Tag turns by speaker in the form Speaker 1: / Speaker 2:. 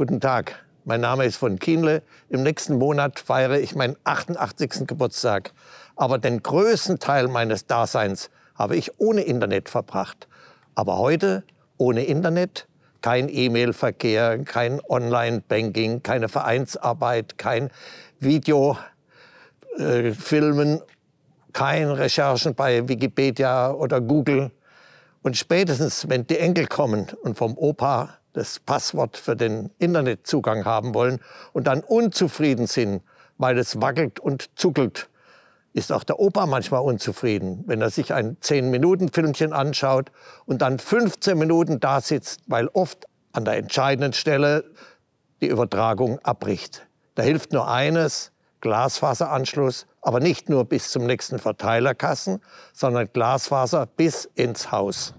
Speaker 1: Guten Tag, mein Name ist von Kienle. Im nächsten Monat feiere ich meinen 88. Geburtstag. Aber den größten Teil meines Daseins habe ich ohne Internet verbracht. Aber heute ohne Internet kein E-Mail-Verkehr, kein Online-Banking, keine Vereinsarbeit, kein Videofilmen, äh, kein Recherchen bei Wikipedia oder Google. Und spätestens, wenn die Enkel kommen und vom Opa das Passwort für den Internetzugang haben wollen und dann unzufrieden sind, weil es wackelt und zuckelt, ist auch der Opa manchmal unzufrieden, wenn er sich ein 10-Minuten-Filmchen anschaut und dann 15 Minuten da sitzt, weil oft an der entscheidenden Stelle die Übertragung abbricht. Da hilft nur eines, Glasfaseranschluss, aber nicht nur bis zum nächsten Verteilerkasten, sondern Glasfaser bis ins Haus.